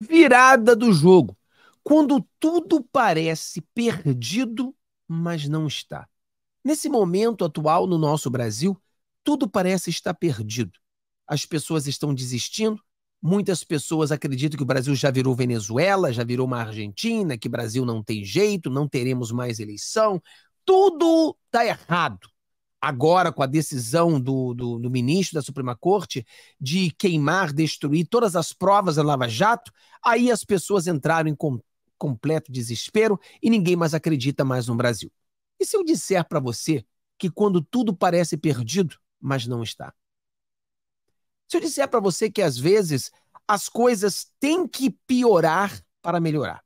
virada do jogo, quando tudo parece perdido, mas não está. Nesse momento atual no nosso Brasil, tudo parece estar perdido. As pessoas estão desistindo, muitas pessoas acreditam que o Brasil já virou Venezuela, já virou uma Argentina, que o Brasil não tem jeito, não teremos mais eleição. Tudo está errado agora com a decisão do, do, do, ministro da Suprema Corte de queimar, destruir todas as provas da Lava Jato, aí as pessoas entraram em com, completo desespero e ninguém mais acredita mais no Brasil. E se eu disser para você que quando tudo parece perdido, mas não está? Se eu disser para você que às vezes as coisas têm que piorar para melhorar.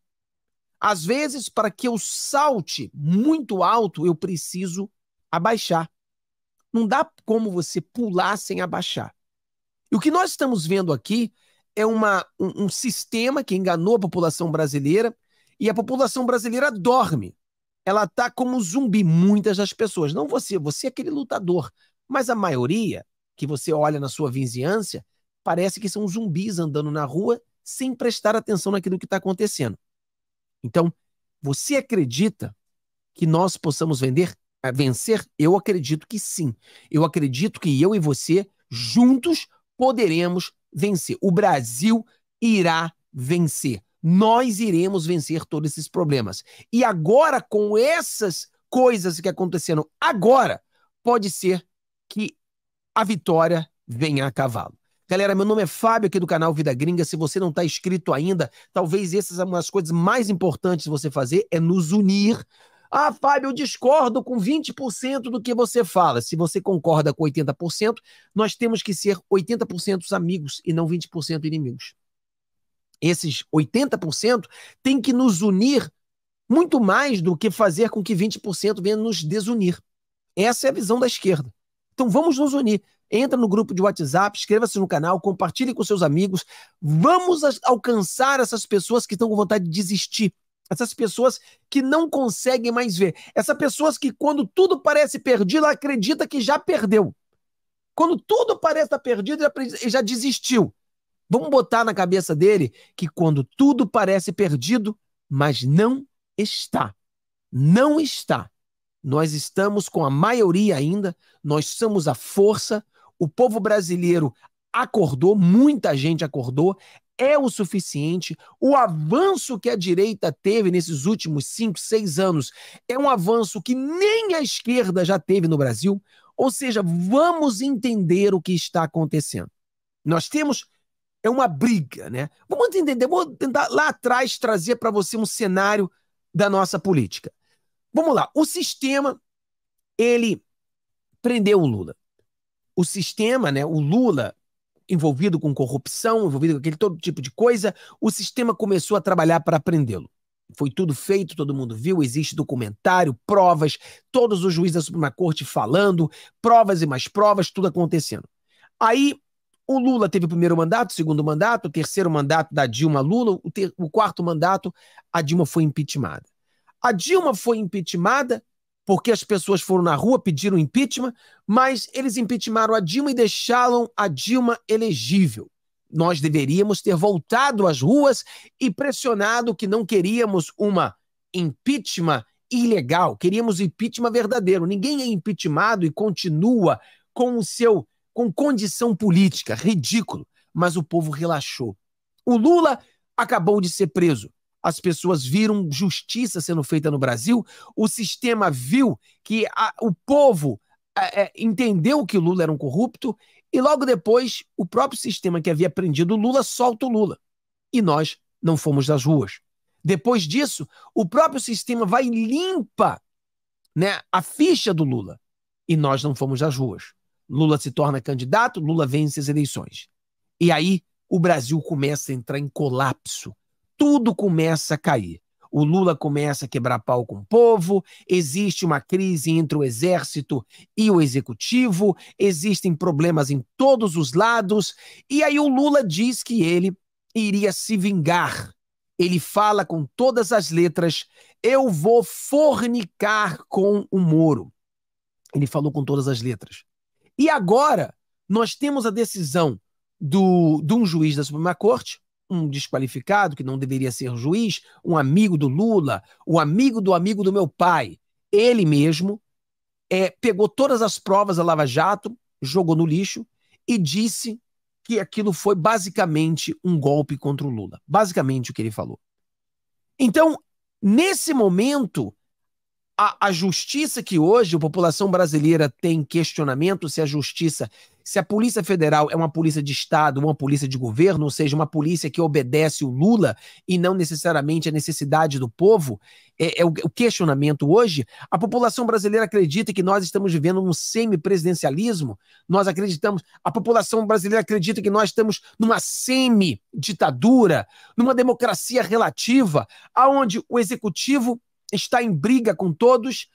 Às vezes, para que eu salte muito alto, eu preciso abaixar. Não dá como você pular sem abaixar. E o que nós estamos vendo aqui é uma, um, um sistema que enganou a população brasileira e a população brasileira dorme. Ela está como zumbi, muitas das pessoas. Não você, você é aquele lutador. Mas a maioria que você olha na sua vizinhança parece que são zumbis andando na rua sem prestar atenção naquilo que está acontecendo. Então, você acredita que nós possamos vender vencer? Eu acredito que sim. Eu acredito que eu e você, juntos, poderemos vencer. O Brasil irá vencer. Nós iremos vencer todos esses problemas. E agora, com essas coisas que aconteceram agora, pode ser que a vitória venha a cavalo. Galera, meu nome é Fábio aqui do canal Vida Gringa. Se você não está inscrito ainda, talvez essas são as coisas mais importantes você fazer é nos unir ah, Fábio, eu discordo com 20% do que você fala. Se você concorda com 80%, nós temos que ser 80% amigos e não 20% inimigos. Esses 80% têm que nos unir muito mais do que fazer com que 20% venha nos desunir. Essa é a visão da esquerda. Então vamos nos unir. Entra no grupo de WhatsApp, inscreva-se no canal, compartilhe com seus amigos. Vamos alcançar essas pessoas que estão com vontade de desistir essas pessoas que não conseguem mais ver, essas pessoas que quando tudo parece perdido, acredita que já perdeu. Quando tudo parece estar perdido, ele já desistiu. Vamos botar na cabeça dele que quando tudo parece perdido, mas não está. Não está. Nós estamos com a maioria ainda, nós somos a força, o povo brasileiro acordou, muita gente acordou, é o suficiente. O avanço que a direita teve nesses últimos cinco, seis anos é um avanço que nem a esquerda já teve no Brasil. Ou seja, vamos entender o que está acontecendo. Nós temos é uma briga, né? Vamos entender, vou tentar lá atrás trazer para você um cenário da nossa política. Vamos lá, o sistema ele prendeu o Lula. O sistema, né, o Lula envolvido com corrupção, envolvido com aquele todo tipo de coisa, o sistema começou a trabalhar para prendê-lo. Foi tudo feito, todo mundo viu, existe documentário, provas, todos os juízes da Suprema Corte falando, provas e mais provas, tudo acontecendo. Aí o Lula teve o primeiro mandato, o segundo mandato, o terceiro mandato da Dilma Lula, o, ter, o quarto mandato, a Dilma foi impeachmentada. A Dilma foi impeachmentada porque as pessoas foram na rua pediram impeachment, mas eles impeachmentaram a Dilma e deixaram a Dilma elegível. Nós deveríamos ter voltado às ruas e pressionado que não queríamos uma impeachment ilegal, queríamos impeachment verdadeiro. Ninguém é impeachmentado e continua com o seu com condição política, ridículo, mas o povo relaxou. O Lula acabou de ser preso as pessoas viram justiça sendo feita no Brasil, o sistema viu que a, o povo a, é, a, é, entendeu que o Lula era um corrupto e logo depois o próprio sistema que havia prendido o Lula solta o Lula. E nós não fomos das ruas. Depois disso, o próprio sistema vai e limpa né, a ficha do Lula. E nós não fomos das ruas. Lula se torna candidato, Lula vence as eleições. E aí o Brasil começa a entrar em colapso tudo começa a cair. O Lula começa a quebrar pau com o povo, existe uma crise entre o exército e o executivo, existem problemas em todos os lados, e aí o Lula diz que ele iria se vingar. Ele fala com todas as letras: eu vou fornicar com o Moro. Ele falou com todas as letras. E agora nós temos a decisão do, de um juiz da Suprema Corte, um desqualificado, que não deveria ser juiz, um amigo do Lula, o um amigo do amigo do meu pai, ele mesmo, é, pegou todas as provas da Lava Jato, jogou no lixo e disse que aquilo foi basicamente um golpe contra o Lula. Basicamente o que ele falou. Então, nesse momento, a, a justiça que hoje a população brasileira tem questionamento se a justiça se a Polícia Federal é uma polícia de Estado, uma polícia de governo, ou seja, uma polícia que obedece o Lula e não necessariamente a necessidade do povo, é, é o, questionamento hoje. A população brasileira acredita que nós estamos vivendo um semi-presidencialismo, nós acreditamos, a população brasileira acredita que nós estamos numa semi-ditadura, numa democracia relativa, aonde o executivo está em briga com todos,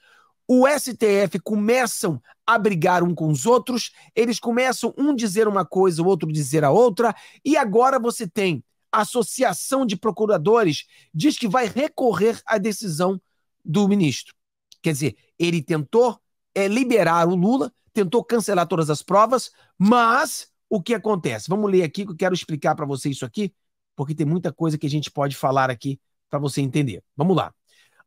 o STF começam a brigar um com os outros, eles começam um dizer uma coisa, o outro dizer a outra, e agora você tem a Associação de Procuradores diz que vai recorrer à decisão do ministro. Quer dizer, ele tentou é, liberar o Lula, tentou cancelar todas as provas, mas o que acontece? Vamos ler aqui que eu quero explicar para você isso aqui, porque tem muita coisa que a gente pode falar aqui para você entender. Vamos lá.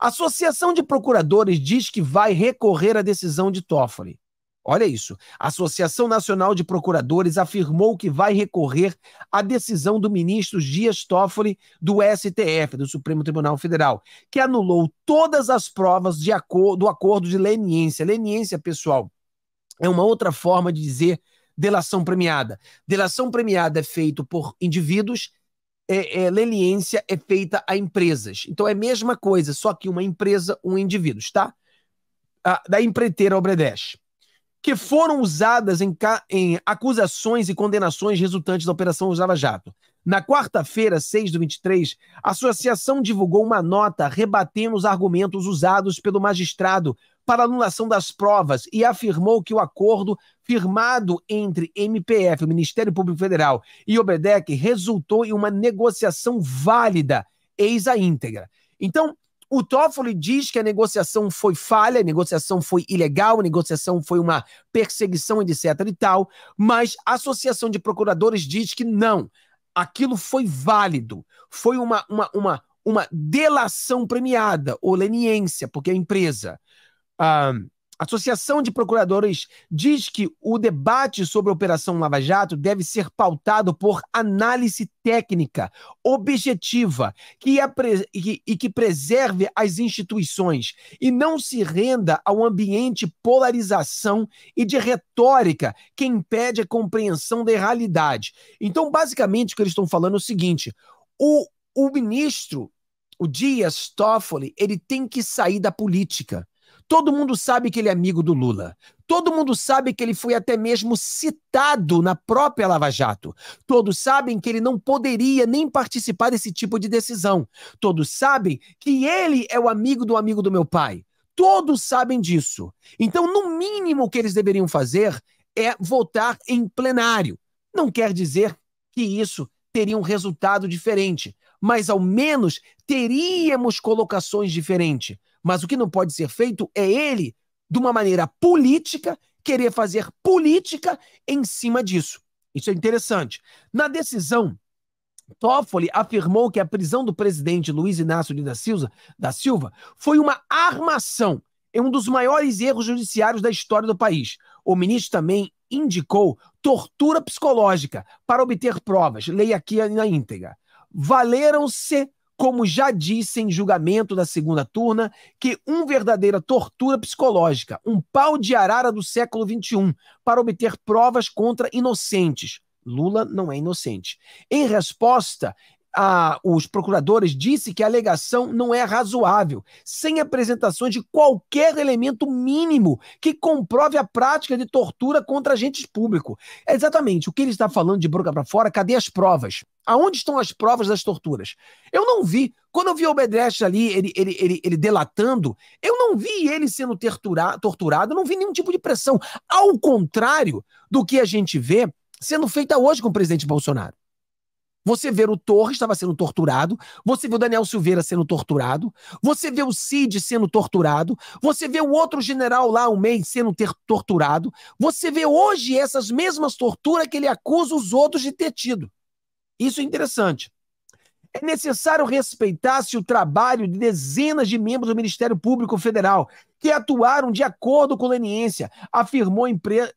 A Associação de Procuradores diz que vai recorrer à decisão de Toffoli. Olha isso. A Associação Nacional de Procuradores afirmou que vai recorrer à decisão do ministro Dias Toffoli do STF, do Supremo Tribunal Federal, que anulou todas as provas de do acordo de leniência. Leniência, pessoal, é uma outra forma de dizer delação premiada. Delação premiada é feito por indivíduos é, é, leniência é feita a empresas. Então é a mesma coisa, só que uma empresa, um indivíduo, tá? Ah, da empreiteira Obredesh, que foram usadas em, em acusações e condenações resultantes da Operação Java Jato. Na quarta-feira, 6 do 23, a associação divulgou uma nota rebatendo os argumentos usados pelo magistrado para anulação das provas e afirmou que o acordo firmado entre MPF, o Ministério Público Federal, e Obedec resultou em uma negociação válida, eis a íntegra. Então, o Toffoli diz que a negociação foi falha, a negociação foi ilegal, a negociação foi uma perseguição, etc e tal, mas a Associação de Procuradores diz que não. Aquilo foi válido, foi uma, uma, uma, uma delação premiada, ou leniência, porque a empresa. A Associação de Procuradores diz que o debate sobre a Operação Lava Jato deve ser pautado por análise técnica, objetiva que e que preserve as instituições e não se renda ao ambiente polarização e de retórica que impede a compreensão da realidade. Então, basicamente, o que eles estão falando é o seguinte: o, o ministro, o Dias Toffoli, ele tem que sair da política. Todo mundo sabe que ele é amigo do Lula. Todo mundo sabe que ele foi até mesmo citado na própria Lava Jato. Todos sabem que ele não poderia nem participar desse tipo de decisão. Todos sabem que ele é o amigo do amigo do meu pai. Todos sabem disso. Então, no mínimo que eles deveriam fazer é votar em plenário. Não quer dizer que isso teria um resultado diferente, mas ao menos teríamos colocações diferentes. Mas o que não pode ser feito é ele, de uma maneira política, querer fazer política em cima disso. Isso é interessante. Na decisão, Toffoli afirmou que a prisão do presidente Luiz Inácio Lula Silva, da Silva foi uma armação é um dos maiores erros judiciários da história do país. O ministro também indicou tortura psicológica para obter provas. Leia aqui na íntegra. Valeram-se como já disse em julgamento da segunda turna, que um verdadeira tortura psicológica, um pau de arara do século XXI, para obter provas contra inocentes. Lula não é inocente. Em resposta, a, os procuradores disse que a alegação não é razoável, sem apresentação de qualquer elemento mínimo que comprove a prática de tortura contra agentes públicos. É exatamente o que ele está falando de boca para fora, cadê as provas? Aonde estão as provas das torturas? Eu não vi. Quando eu vi o Bedrecht ali, ele, ele, ele, ele delatando, eu não vi ele sendo tortura, torturado, não vi nenhum tipo de pressão. Ao contrário do que a gente vê sendo feita hoje com o presidente Bolsonaro. Você vê o Torres estava sendo torturado, você vê o Daniel Silveira sendo torturado, você vê o Cid sendo torturado, você vê o outro general lá, o MEI, sendo torturado, você vê hoje essas mesmas torturas que ele acusa os outros de ter tido. Isso é interessante. É necessário respeitar-se o trabalho de dezenas de membros do Ministério Público Federal, que atuaram de acordo com a leniência, afirmou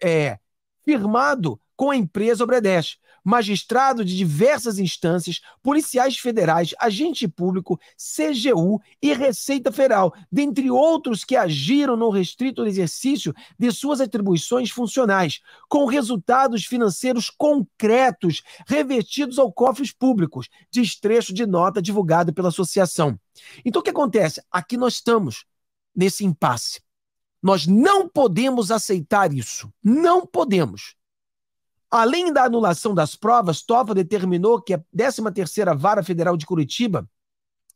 é, firmado com a empresa Obredeste magistrado de diversas instâncias, policiais federais, agente público, CGU e Receita Federal, dentre outros que agiram no restrito exercício de suas atribuições funcionais, com resultados financeiros concretos revertidos aos cofres públicos, trecho de nota divulgado pela associação. Então, o que acontece? Aqui nós estamos nesse impasse. Nós não podemos aceitar isso. Não podemos. Além da anulação das provas, Tova determinou que a 13ª Vara Federal de Curitiba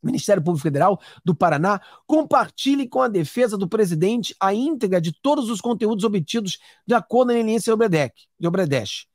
Ministério Público Federal do Paraná, compartilhe com a defesa do presidente a íntegra de todos os conteúdos obtidos da conveniência de Obredesh.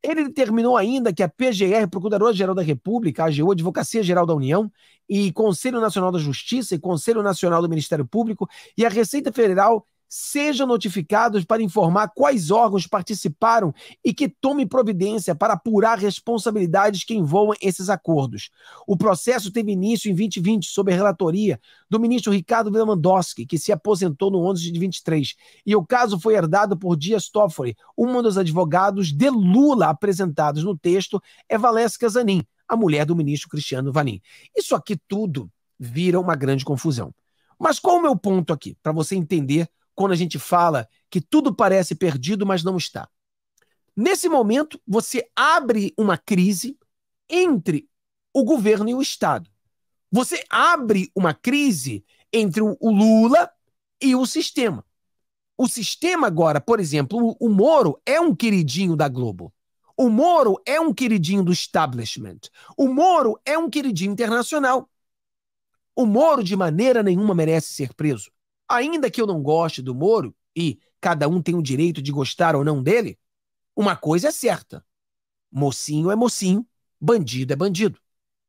Ele determinou ainda que a PGR, Procuradora-Geral da República, a AGU, Advocacia Geral da União, e Conselho Nacional da Justiça e Conselho Nacional do Ministério Público e a Receita Federal sejam notificados para informar quais órgãos participaram e que tome providência para apurar responsabilidades que envolvam esses acordos. O processo teve início em 2020 sob a relatoria do ministro Ricardo Lewandowski, que se aposentou no 11 de 23, e o caso foi herdado por Dias Toffoli, um dos advogados de Lula apresentados no texto é Valesca Zanin, a mulher do ministro Cristiano Vanin. Isso aqui tudo vira uma grande confusão. Mas qual o meu ponto aqui, para você entender quando a gente fala que tudo parece perdido, mas não está. Nesse momento, você abre uma crise entre o governo e o Estado. Você abre uma crise entre o Lula e o sistema. O sistema agora, por exemplo, o Moro é um queridinho da Globo. O Moro é um queridinho do establishment. O Moro é um queridinho internacional. O Moro, de maneira nenhuma, merece ser preso ainda que eu não goste do Moro, e cada um tem o direito de gostar ou não dele, uma coisa é certa: mocinho é mocinho, bandido é bandido.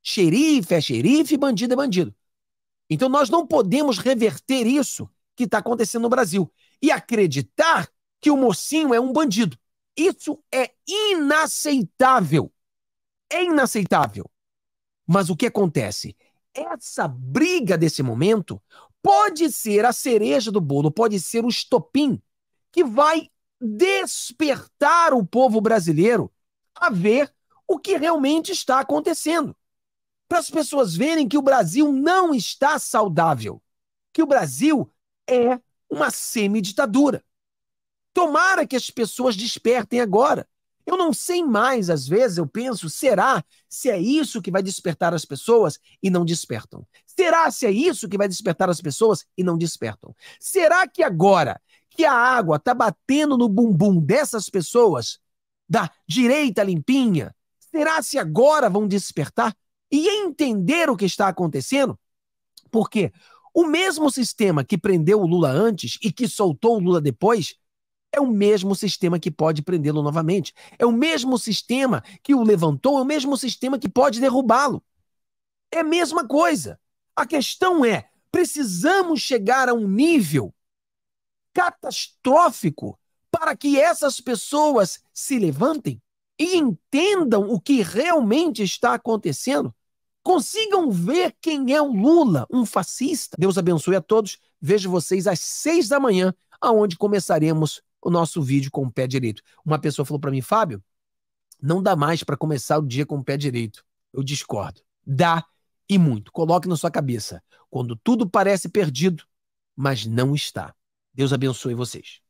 Xerife é xerife, bandido é bandido. Então nós não podemos reverter isso que está acontecendo no Brasil e acreditar que o mocinho é um bandido. Isso é inaceitável. É inaceitável. Mas o que acontece? Essa briga desse momento pode ser a cereja do bolo, pode ser o estopim que vai despertar o povo brasileiro a ver o que realmente está acontecendo. Para as pessoas verem que o Brasil não está saudável, que o Brasil é uma semiditadura. Tomara que as pessoas despertem agora. Eu não sei mais, às vezes eu penso, será se é isso que vai despertar as pessoas e não despertam? Será se é isso que vai despertar as pessoas e não despertam? Será que agora que a água está batendo no bumbum dessas pessoas, da direita limpinha, será se agora vão despertar e entender o que está acontecendo? Porque o mesmo sistema que prendeu o Lula antes e que soltou o Lula depois é o mesmo sistema que pode prendê-lo novamente. É o mesmo sistema que o levantou, é o mesmo sistema que pode derrubá-lo. É a mesma coisa. A questão é: precisamos chegar a um nível catastrófico para que essas pessoas se levantem e entendam o que realmente está acontecendo, consigam ver quem é o Lula, um fascista. Deus abençoe a todos. Vejo vocês às seis da manhã, aonde começaremos o nosso vídeo com o pé direito. Uma pessoa falou para mim, Fábio, não dá mais para começar o dia com o pé direito. Eu discordo. Dá e muito. Coloque na sua cabeça. Quando tudo parece perdido, mas não está. Deus abençoe vocês.